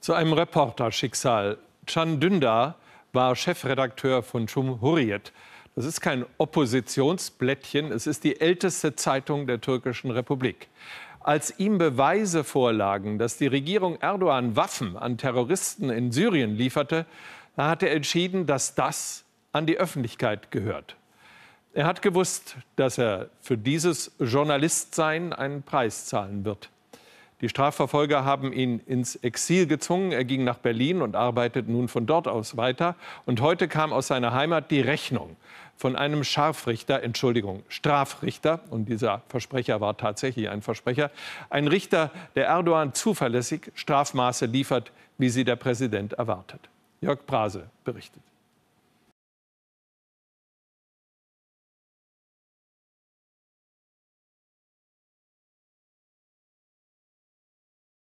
Zu einem Reporterschicksal. Can Dündar war Chefredakteur von Cumhuriyet. Das ist kein Oppositionsblättchen, es ist die älteste Zeitung der türkischen Republik. Als ihm Beweise vorlagen, dass die Regierung Erdogan Waffen an Terroristen in Syrien lieferte, da hat er entschieden, dass das an die Öffentlichkeit gehört. Er hat gewusst, dass er für dieses Journalistsein einen Preis zahlen wird. Die Strafverfolger haben ihn ins Exil gezwungen. Er ging nach Berlin und arbeitet nun von dort aus weiter. Und heute kam aus seiner Heimat die Rechnung von einem Scharfrichter, Entschuldigung, Strafrichter, und dieser Versprecher war tatsächlich ein Versprecher, ein Richter, der Erdogan zuverlässig Strafmaße liefert, wie sie der Präsident erwartet. Jörg Brase berichtet.